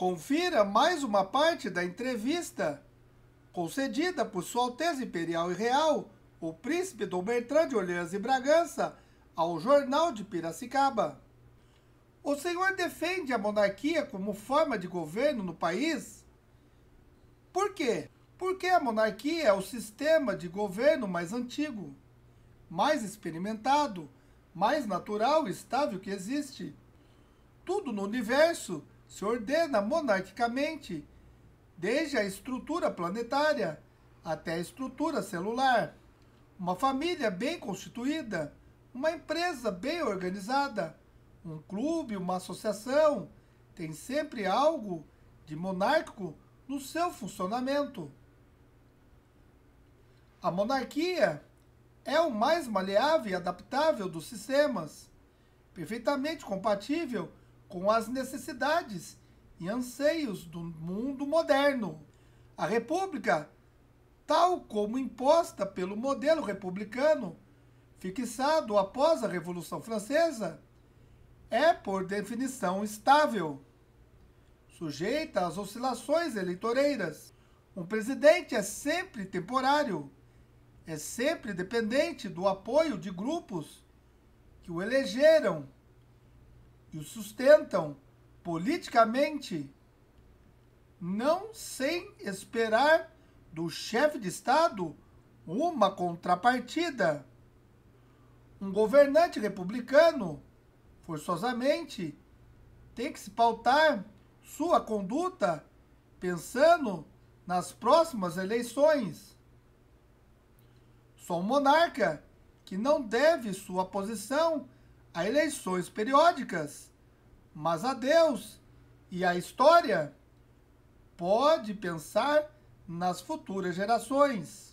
Confira mais uma parte da entrevista concedida por Sua Alteza Imperial e Real, o Príncipe Dom Bertrand de Orleans e Bragança, ao Jornal de Piracicaba. O senhor defende a monarquia como forma de governo no país? Por quê? Porque a monarquia é o sistema de governo mais antigo, mais experimentado, mais natural e estável que existe. Tudo no universo se ordena monarquicamente, desde a estrutura planetária até a estrutura celular. Uma família bem constituída, uma empresa bem organizada, um clube, uma associação, tem sempre algo de monárquico no seu funcionamento. A monarquia é o mais maleável e adaptável dos sistemas, perfeitamente compatível com as necessidades e anseios do mundo moderno. A República, tal como imposta pelo modelo republicano, fixado após a Revolução Francesa, é, por definição, estável, sujeita às oscilações eleitoreiras. Um presidente é sempre temporário, é sempre dependente do apoio de grupos que o elegeram e o sustentam politicamente, não sem esperar do chefe de Estado uma contrapartida. Um governante republicano, forçosamente, tem que se pautar sua conduta pensando nas próximas eleições. Só um monarca que não deve sua posição a eleições periódicas, mas a Deus e à história. Pode pensar nas futuras gerações.